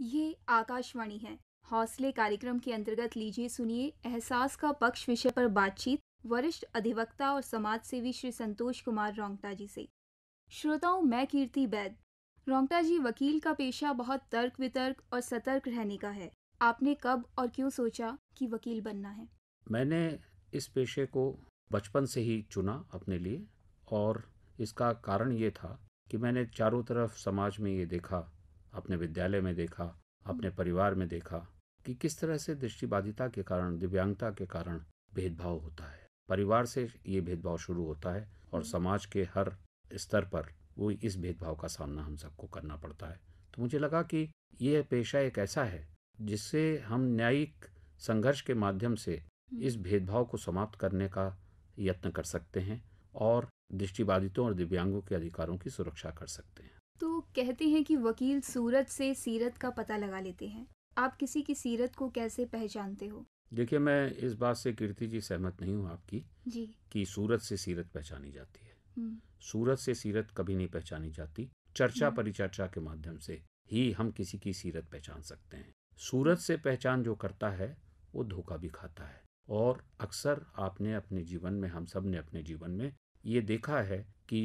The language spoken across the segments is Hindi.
ये आकाशवाणी है हौसले कार्यक्रम के अंतर्गत लीजिए सुनिए एहसास का पक्ष विषय पर बातचीत वरिष्ठ अधिवक्ता और समाज सेवी श्री संतोष कुमार रोंगटा जी से श्रोताओं मैं कीर्ति बैद रोंगटा जी वकील का पेशा बहुत तर्क वितर्क और सतर्क रहने का है आपने कब और क्यों सोचा कि वकील बनना है मैंने इस पेशे को बचपन से ही चुना अपने लिए और इसका कारण ये था कि मैंने चारों तरफ समाज में ये देखा अपने विद्यालय में देखा अपने परिवार में देखा कि किस तरह से दृष्टिबाधिता के कारण दिव्यांगता के कारण भेदभाव होता है परिवार से ये भेदभाव शुरू होता है और समाज के हर स्तर पर वो इस भेदभाव का सामना हम सबको करना पड़ता है तो मुझे लगा कि ये पेशा एक ऐसा है जिससे हम न्यायिक संघर्ष के माध्यम से हम्म। इस भेदभाव को समाप्त करने का यत्न कर सकते हैं और दृष्टिबाधितों और दिव्यांगों के अधिकारों की सुरक्षा कर सकते हैं तो कहते हैं कि वकील सूरत से सीरत का पता लगा लेते हैं आप किसी की सीरत को कैसे पहचानते हो देखिए मैं इस बात से कीर्ति जी सहमत नहीं हूँ आपकी जी कि सूरत से सीरत पहचानी जाती है हम्म। सूरत से सीरत कभी नहीं पहचानी जाती चर्चा हम्म। परिचर्चा के माध्यम से ही हम किसी की सीरत पहचान सकते हैं सूरत से पहचान जो करता है वो धोखा भी खाता है और अक्सर आपने अपने जीवन में हम सब ने अपने जीवन में ये देखा है कि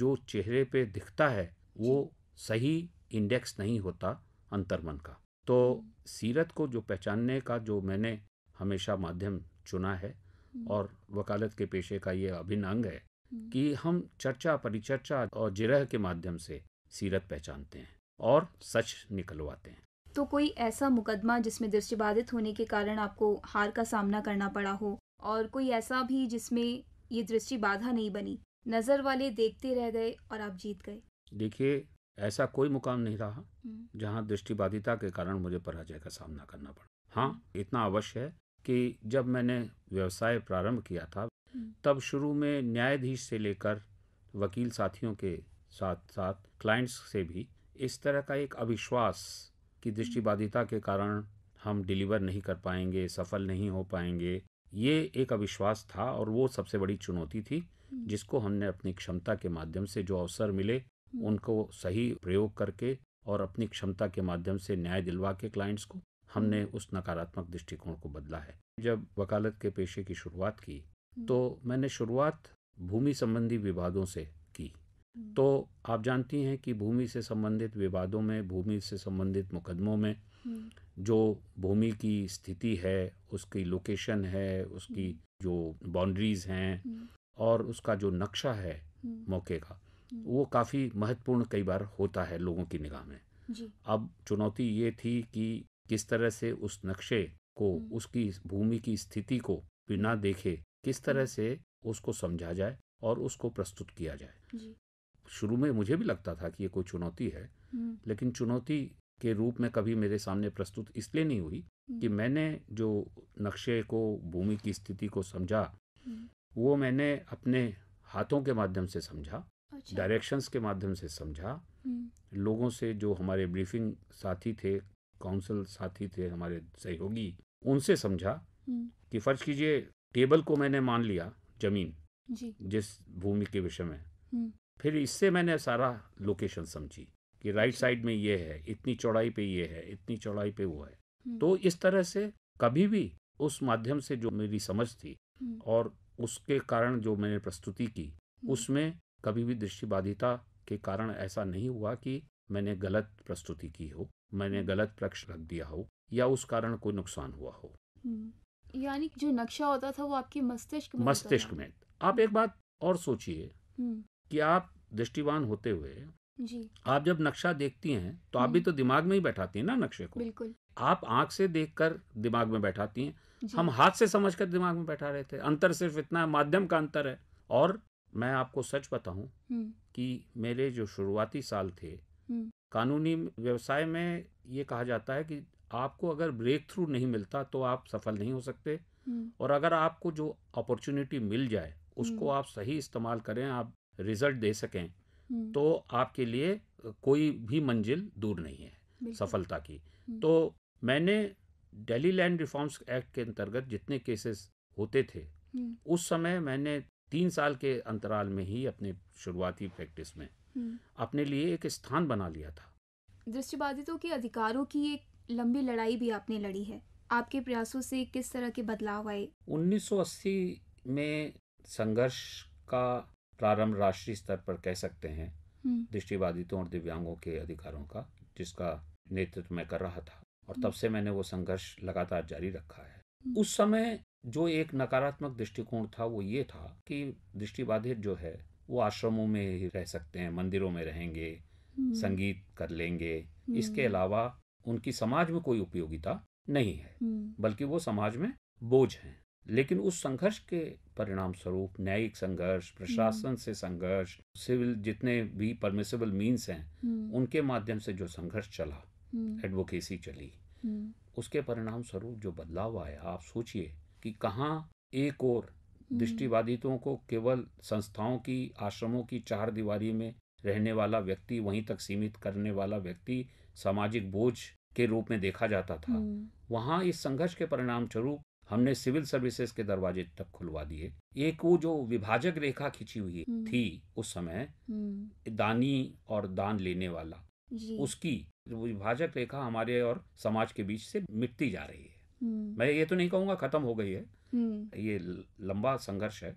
जो चेहरे पे दिखता है वो सही इंडेक्स नहीं होता अंतर्मन का तो सीरत को जो पहचानने का जो मैंने हमेशा माध्यम चुना है हम्म। और वकालत के पेशे का ये अभिन्न अंग है हम्म। कि हम चर्चा परिचर्चा और जिरह के माध्यम से सीरत पहचानते हैं और सच निकलवाते हैं तो कोई ऐसा मुकदमा जिसमें दृष्टिबाधित होने के कारण आपको हार का सामना करना पड़ा हो और कोई ऐसा भी जिसमें ये दृष्टि बाधा नहीं बनी नज़र वाले देखते रह गए और आप जीत गए देखिए ऐसा कोई मुकाम नहीं रहा हम्म। जहाँ दृष्टिबाधिता के कारण मुझे पराजय का सामना करना पड़ा हाँ इतना अवश्य है कि जब मैंने व्यवसाय प्रारंभ किया था हम्म। तब शुरू में न्यायाधीश से लेकर वकील साथियों के साथ साथ क्लाइंट्स से भी इस तरह का एक अविश्वास कि हम्म। दृष्टिबाधिता के कारण हम डिलीवर नहीं कर पाएंगे सफल नहीं हो पाएंगे ये एक अविश्वास था और वो सबसे बड़ी चुनौती थी जिसको हमने अपनी क्षमता के माध्यम से जो अवसर मिले उनको सही प्रयोग करके और अपनी क्षमता के माध्यम से न्याय दिलवा के क्लाइंट्स को हमने हम्म। उस नकारात्मक दृष्टिकोण को बदला है जब वकालत के पेशे की शुरुआत की हम्म। तो मैंने शुरुआत भूमि संबंधी विवादों से की हम्म। तो आप जानती हैं कि भूमि से संबंधित विवादों में भूमि से संबंधित मुकदमों में जो भूमि की स्थिति है उसकी लोकेशन है उसकी जो बाउंड्रीज हैं और उसका जो नक्शा है मौके का वो काफ़ी महत्वपूर्ण कई बार होता है लोगों की निगाह में जी। अब चुनौती ये थी कि किस तरह से उस नक्शे को हम्म। उसकी भूमि की स्थिति को बिना देखे किस तरह हम्म। से उसको समझा जाए और उसको प्रस्तुत किया जाए शुरू में मुझे भी लगता था कि ये कोई चुनौती है हम्म। लेकिन चुनौती के रूप में कभी मेरे सामने प्रस्तुत इसलिए नहीं हुई कि मैंने जो नक्शे को भूमि की स्थिति को समझा वो मैंने अपने हाथों के माध्यम से समझा डायरेक्शंस के माध्यम से समझा हम्म। लोगों से जो हमारे ब्रीफिंग साथी थे काउंसिल साथी थे हमारे सहयोगी उनसे समझा हम्म। कि फर्ज कीजिए टेबल को मैंने मान लिया जमीन जी। जिस भूमि के विषय में हम्म। फिर इससे मैंने सारा लोकेशन समझी कि राइट साइड में ये है इतनी चौड़ाई पे ये है इतनी चौड़ाई पे वो है तो इस तरह से कभी भी उस माध्यम से जो मेरी समझ थी और उसके कारण जो मैंने प्रस्तुति की उसमें कभी भी दृष्टिबाधिता के कारण ऐसा नहीं हुआ कि मैंने गलत प्रस्तुति की हो मैंने गलत प्रक्ष रख दिया हो या उस कारण कोई नुकसान हुआ हो हम्म, यानी जो नक्शा होता था वो आपके मस्तिष्क में मस्तिष्क में आप एक बात और सोचिए हम्म। कि आप दृष्टिवान होते हुए जी आप जब नक्शा देखती हैं तो आप भी हम्म। तो दिमाग में ही बैठाती हैं ना नक्शे को बिल्कुल आप आंख से देखकर दिमाग में बैठाती हैं हम हाथ से समझकर दिमाग में बैठा रहे थे अंतर सिर्फ इतना है माध्यम का अंतर है और मैं आपको सच बताऊं हम्म। कि मेरे जो शुरुआती साल थे हम्म। कानूनी व्यवसाय में ये कहा जाता है कि आपको अगर ब्रेक थ्रू नहीं मिलता तो आप सफल नहीं हो सकते हम्म। और अगर आपको जो अपॉर्चुनिटी मिल जाए उसको आप सही इस्तेमाल करें आप रिजल्ट दे सकें तो आपके लिए कोई भी मंजिल दूर नहीं है सफलता की तो मैंने दिल्ली लैंड रिफॉर्म्स एक्ट के अंतर्गत जितने केसेस होते थे उस समय मैंने तीन साल के अंतराल में ही अपने शुरुआती प्रैक्टिस में हम्म। अपने लिए एक स्थान बना लिया था दृष्टिबाधितों के अधिकारों की एक लंबी लड़ाई भी आपने लड़ी है आपके प्रयासों से किस तरह के बदलाव आए 1980 में संघर्ष का प्रारंभ राष्ट्रीय स्तर पर कह सकते हैं हम्म। दृष्टिबाधितों और दिव्यांगों के अधिकारों का जिसका नेतृत्व मैं कर रहा था और तब हम्म। से मैंने वो संघर्ष लगातार जारी रखा है उस समय जो एक नकारात्मक दृष्टिकोण था वो ये था कि दृष्टिबाधित जो है वो आश्रमों में ही रह सकते हैं मंदिरों में रहेंगे हम्म। संगीत कर लेंगे हम्म। इसके अलावा उनकी समाज में कोई उपयोगिता नहीं है हम्म। बल्कि वो समाज में बोझ हैं लेकिन उस संघर्ष के परिणाम स्वरूप न्यायिक संघर्ष प्रशासन से संघर्ष सिविल जितने भी परमिसेबल मीन्स हैं उनके माध्यम से जो संघर्ष चला एडवोकेसी चली उसके परिणाम स्वरूप जो बदलाव आया आप सोचिए कि कहाँ एक और हम्म। दृष्टिबाधितों को केवल संस्थाओं की आश्रमों की चार दीवारी में रहने वाला व्यक्ति वहीं तक सीमित करने वाला व्यक्ति सामाजिक बोझ के रूप में देखा जाता था हम्म। वहाँ इस संघर्ष के परिणाम स्वरूप हमने सिविल सर्विसेज के दरवाजे तक खुलवा दिए एक वो जो विभाजक रेखा खींची हुई हम्म। थी उस समय दानी और दान लेने वाला उसकी विभाजक रेखा हमारे और समाज के बीच से मिटती जा रही है हम्म। मैं ये तो नहीं कहूँगा खत्म हो गई है हम्म। ये लंबा संघर्ष है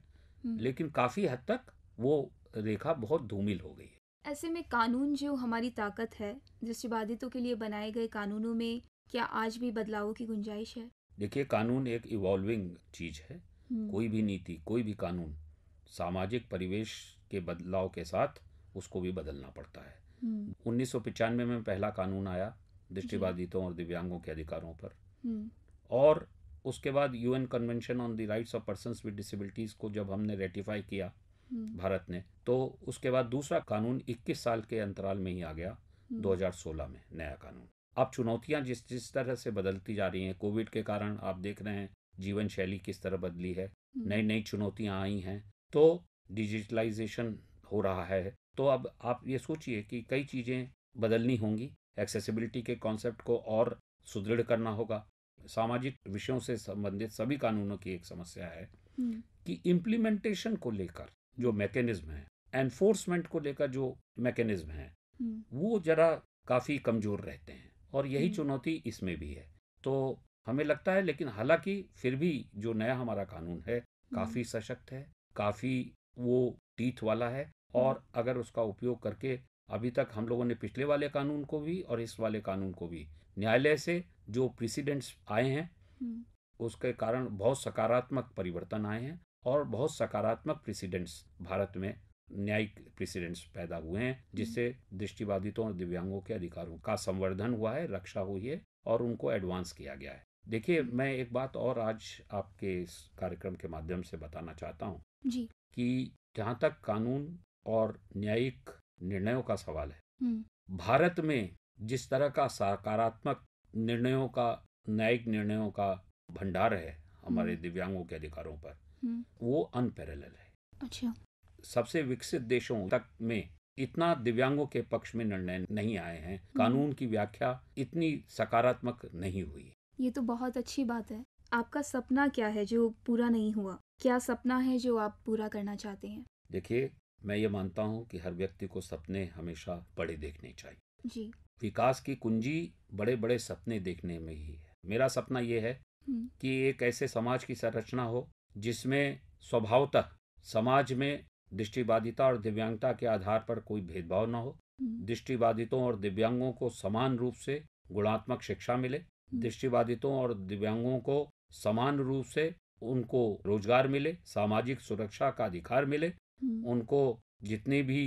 हम्म। लेकिन काफी हद तक वो रेखा बहुत धूमिल हो गई है ऐसे में कानून जो हमारी ताकत है दृष्टिबाधितों के लिए बनाए गए कानूनों में क्या आज भी बदलावों की गुंजाइश है देखिए कानून एक इवॉल्विंग चीज है कोई भी नीति कोई भी कानून सामाजिक परिवेश के बदलाव के साथ उसको भी बदलना पड़ता है उन्नीस में पहला कानून आया दृष्टिबाधितों और दिव्यांगों के अधिकारों पर और उसके बाद UN convention on the rights of person with disabilities को जब हमने रेटिफाई किया हम्म। भारत ने तो उसके बाद दूसरा कानून 21 साल के अंतराल में ही आ गया 2016 हम्म। में नया कानून अब चुनौतियां जिस जिस तरह से बदलती जा रही हैं कोविड के कारण आप देख रहे हैं जीवन शैली किस तरह बदली है हम्म। नई नई चुनौतियां आई हैं तो डिजिटलाइजेशन हो रहा है तो अब आप ये सोचिए कि कई चीज़ें बदलनी होंगी एक्सेसिबिलिटी के कॉन्सेप्ट को और सुदृढ़ करना होगा सामाजिक विषयों से संबंधित सभी कानूनों की एक समस्या है हम्म। कि इम्प्लीमेंटेशन को लेकर जो मैकेनिज्म है एनफोर्समेंट को लेकर जो मैकेनिज्म है हम्म। वो जरा काफ़ी कमज़ोर रहते हैं और यही हम्म। चुनौती इसमें भी है तो हमें लगता है लेकिन हालांकि फिर भी जो नया हमारा कानून है काफ़ी सशक्त है काफ़ी वो टीथ वाला है और अगर उसका उपयोग करके अभी तक हम लोगों ने पिछले वाले कानून को भी और इस वाले कानून को भी न्यायालय से जो प्रेसिडेंट्स आए हैं हम्म। उसके कारण बहुत सकारात्मक परिवर्तन आए हैं और बहुत सकारात्मक प्रेसिडेंट्स भारत में न्यायिक प्रेसिडेंट्स पैदा हुए हैं हम्म। जिससे दृष्टिबाधितों और दिव्यांगों के अधिकारों का संवर्धन हुआ है रक्षा हुई है और उनको एडवांस किया गया है देखिए हम्म। मैं एक बात और आज आपके इस कार्यक्रम के माध्यम से बताना चाहता हूँ कि जहाँ तक कानून और न्यायिक निर्णयों का सवाल है हम्म। भारत में जिस तरह का सकारात्मक निर्णयों का न्यायिक निर्णयों का भंडार है हमारे हम्म। दिव्यांगों के अधिकारों पर हम्म। वो अनपैरल है अच्छा सबसे विकसित देशों तक में इतना दिव्यांगों के पक्ष में निर्णय नहीं आए हैं कानून की व्याख्या इतनी सकारात्मक नहीं हुई ये तो बहुत अच्छी बात है आपका सपना क्या है जो पूरा नहीं हुआ क्या सपना है जो आप पूरा करना चाहते हैं देखिए मैं ये मानता हूँ कि हर व्यक्ति को सपने हमेशा बड़े देखने चाहिए जी विकास की कुंजी बड़े बड़े सपने देखने में ही है मेरा सपना ये है हम्म। कि एक ऐसे समाज की संरचना हो जिसमें स्वभावतः समाज में दृष्टिबाधिता और दिव्यांगता के आधार पर कोई भेदभाव न हो हम्म। दृष्टिबाधितों और दिव्यांगों को समान रूप से गुणात्मक शिक्षा मिले हम्म। दृष्टिबाधितों और दिव्यांगों को समान रूप से उनको रोजगार मिले सामाजिक सुरक्षा का अधिकार मिले हम्म। उनको जितने भी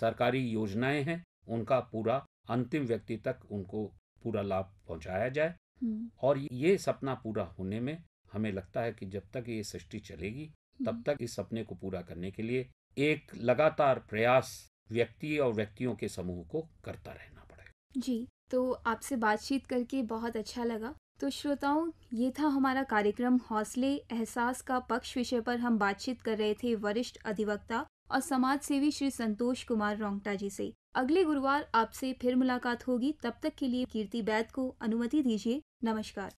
सरकारी योजनाएं हैं उनका पूरा अंतिम व्यक्ति तक उनको पूरा लाभ पहुंचाया जाए हम्म। और ये सपना पूरा होने में हमें लगता है कि जब तक ये सृष्टि चलेगी तब हम्म। तक इस सपने को पूरा करने के लिए एक लगातार प्रयास व्यक्ति और व्यक्तियों के समूह को करता रहना पड़ेगा जी तो आपसे बातचीत करके बहुत अच्छा लगा तो श्रोताओं ये था हमारा कार्यक्रम हौसले एहसास का पक्ष विषय पर हम बातचीत कर रहे थे वरिष्ठ अधिवक्ता और समाज सेवी श्री संतोष कुमार रोंगटा जी से अगले गुरुवार आपसे फिर मुलाकात होगी तब तक के लिए कीर्ति बैद को अनुमति दीजिए नमस्कार